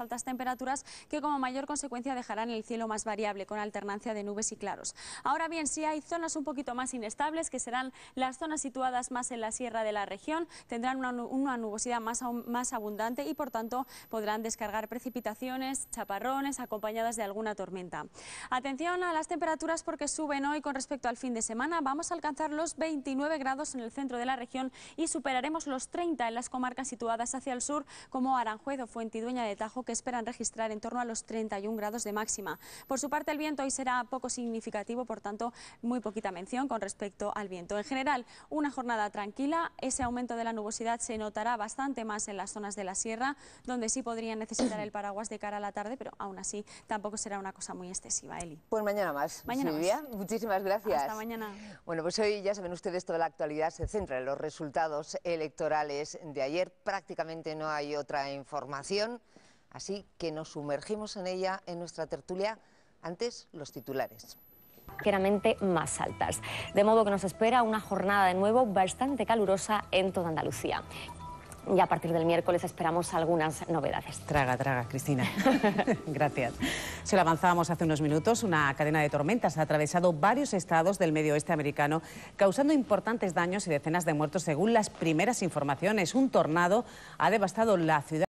altas temperaturas que como mayor consecuencia dejarán el cielo más variable con alternancia de nubes y claros. Ahora bien, si hay zonas un poquito más inestables, que serán las zonas situadas más en la sierra de la región, tendrán una, nubosidad más, más abundante y por tanto podrán descargar precipitaciones, chaparrones acompañadas de alguna tormenta. Atención a las temperaturas porque suben hoy con respecto al fin de semana. Vamos a alcanzar los 29 grados en el centro de la región y superaremos los 30 en las comarcas situadas hacia el sur como Aranjuez o Fuentidueña de Tajo que esperan registrar en torno a los 31 grados de máxima. Por su parte, el viento hoy será poco significativo, por tanto, muy poquita mención con respecto al viento. En general, una jornada tranquila. Ese aumento de la nubosidad se notará bastante más en las zonas de la sierra, donde sí podrían necesitar el paraguas de cara a la tarde, pero aún así tampoco será una cosa muy excesiva, Eli. Pues mañana más. Mañana Más. Muchísimas gracias. Hasta mañana. Bueno, pues hoy ya saben ustedes toda la actualidad se centra en los resultados electorales de ayer. Prácticamente no hay otra información. Así que nos sumergimos en ella en nuestra tertulia. Antes, los titulares ligeramente más altas. De modo que nos espera una jornada de nuevo bastante calurosa en toda Andalucía. Y a partir del miércoles esperamos algunas novedades. Traga, traga, Cristina. Gracias. Se lo avanzábamos hace unos minutos. Una cadena de tormentas ha atravesado varios estados del medio oeste americano, causando importantes daños y decenas de muertos según las primeras informaciones. Un tornado ha devastado la ciudad.